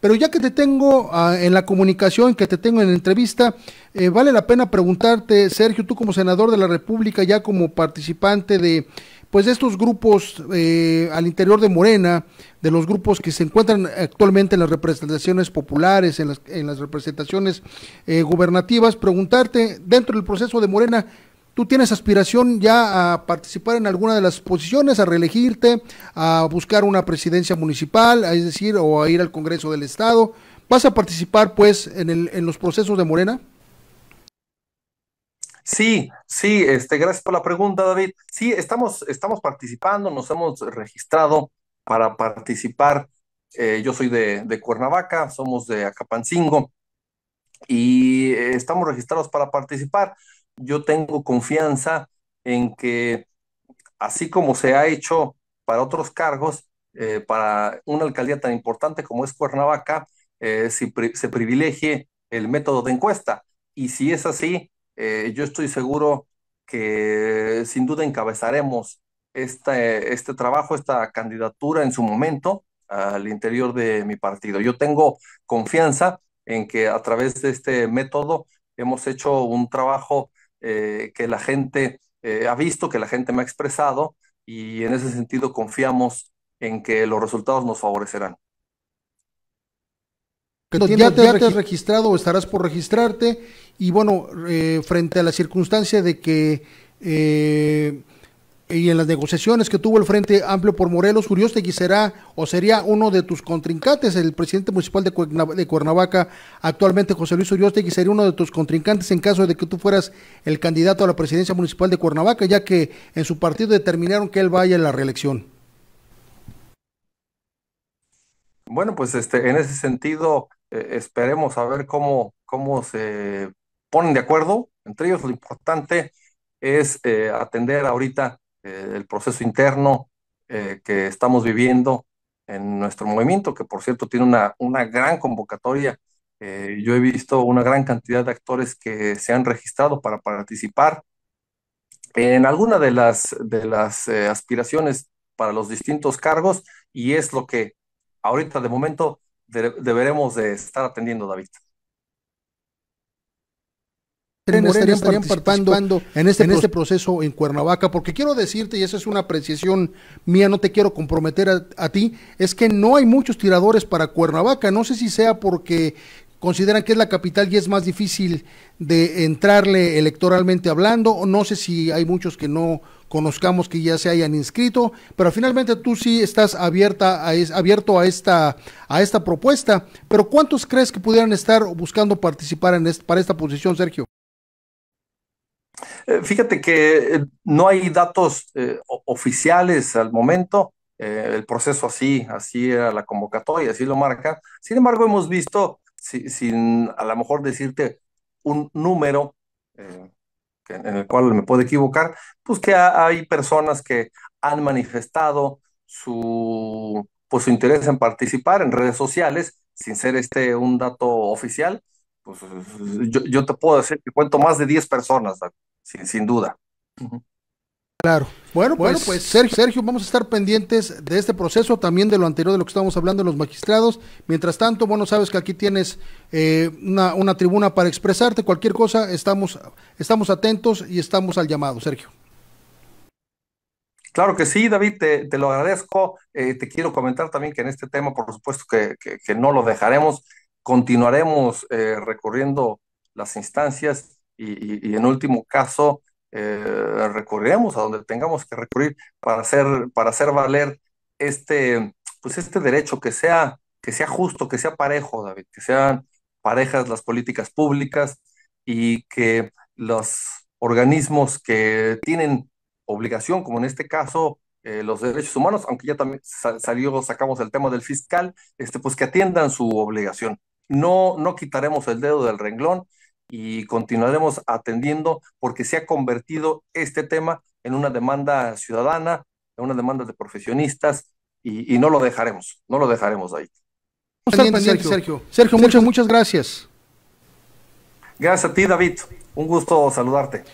Pero ya que te tengo ah, en la comunicación, que te tengo en la entrevista, eh, vale la pena preguntarte, Sergio, tú como senador de la República, ya como participante de pues de estos grupos eh, al interior de Morena, de los grupos que se encuentran actualmente en las representaciones populares, en las, representaciones eh, gubernativas, preguntarte dentro del proceso de Morena, tú tienes aspiración ya a participar en alguna de las posiciones, a reelegirte, a buscar una presidencia municipal, es decir, o a ir al Congreso del Estado. ¿Vas a participar pues en, el, en los procesos de Morena? Sí, sí, este, gracias por la pregunta, David. Sí, estamos, estamos participando, nos hemos registrado para participar. Eh, yo soy de, Cuernavaca, somos de Acapancingo y eh, estamos registrados para participar yo tengo confianza en que, así como se ha hecho para otros cargos, eh, para una alcaldía tan importante como es Cuernavaca, eh, se privilegie el método de encuesta. Y si es así, eh, yo estoy seguro que sin duda encabezaremos este, este trabajo, esta candidatura en su momento al interior de mi partido. Yo tengo confianza en que a través de este método hemos hecho un trabajo eh, que la gente eh, ha visto, que la gente me ha expresado y en ese sentido confiamos en que los resultados nos favorecerán. ya, te, has registrado o estarás por registrarte y bueno, eh, frente a la circunstancia de que y en las negociaciones que tuvo el Frente Amplio por Morelos, Uriostegui será o sería uno de tus contrincantes, el presidente municipal de, Cuernavaca, actualmente José Luis Uriostegui, sería uno de tus contrincantes en caso de que tú fueras el candidato a la presidencia municipal de Cuernavaca, ya que en su partido determinaron que él vaya a la reelección. Bueno, pues este, en ese sentido, eh, esperemos a ver cómo, cómo se ponen de acuerdo entre ellos. Lo importante es eh, atender ahorita eh, el proceso interno eh, que estamos viviendo en nuestro movimiento, que por cierto tiene una, una gran convocatoria. Eh, yo he visto una gran cantidad de actores que se han registrado para participar en alguna de las, de las aspiraciones para los distintos cargos y es lo que ahorita de momento deberemos de estar atendiendo, David estarían, participando, en, este, este proceso en Cuernavaca, porque quiero decirte, y esa es una apreciación mía, no te quiero comprometer a, ti, es que no hay muchos tiradores para Cuernavaca, no sé si sea porque consideran que es la capital y es más difícil de entrarle electoralmente hablando, o no sé si hay muchos que no conozcamos que ya se hayan inscrito, pero finalmente tú sí estás abierta a es, abierto a esta a esta propuesta, pero ¿cuántos crees que pudieran estar buscando participar en para esta posición, Sergio? Eh, fíjate que eh, no hay datos eh, oficiales al momento, el proceso así, así era la convocatoria, así lo marca. Sin embargo, hemos visto, sin a lo mejor decirte un número en el cual me puedo equivocar, pues que hay personas que han manifestado su, pues, su interés en participar en redes sociales, sin ser este un dato oficial. Pues, yo, te puedo decir que cuento más de 10 personas, sin, duda. Claro. Bueno, pues, pues. Sergio, vamos a estar pendientes de este proceso, también de lo anterior de lo que estábamos hablando en los magistrados. Mientras tanto, bueno, sabes que aquí tienes eh, una, tribuna para expresarte, cualquier cosa, estamos, estamos atentos y estamos al llamado, Sergio. Claro que sí, David, te, lo agradezco. Eh, te quiero comentar también que en este tema, por supuesto, que, que, no lo dejaremos. Continuaremos eh, recorriendo las instancias y, en último caso eh, recurriremos a donde tengamos que recurrir para hacer, para hacer valer este, pues este derecho, que sea, que sea justo, que sea parejo, David, que sean parejas las políticas públicas y que los organismos que tienen obligación, como en este caso eh, los derechos humanos, aunque ya también salió, sacamos el tema del fiscal, este, pues que atiendan su obligación. No, no quitaremos el dedo del renglón y continuaremos atendiendo porque se ha convertido este tema en una demanda ciudadana, en una demanda de profesionistas y, no lo dejaremos, no lo dejaremos ahí. Pendiente, Sergio. Sergio. Sergio, muchas, muchas gracias. Gracias a ti, David. Un gusto saludarte.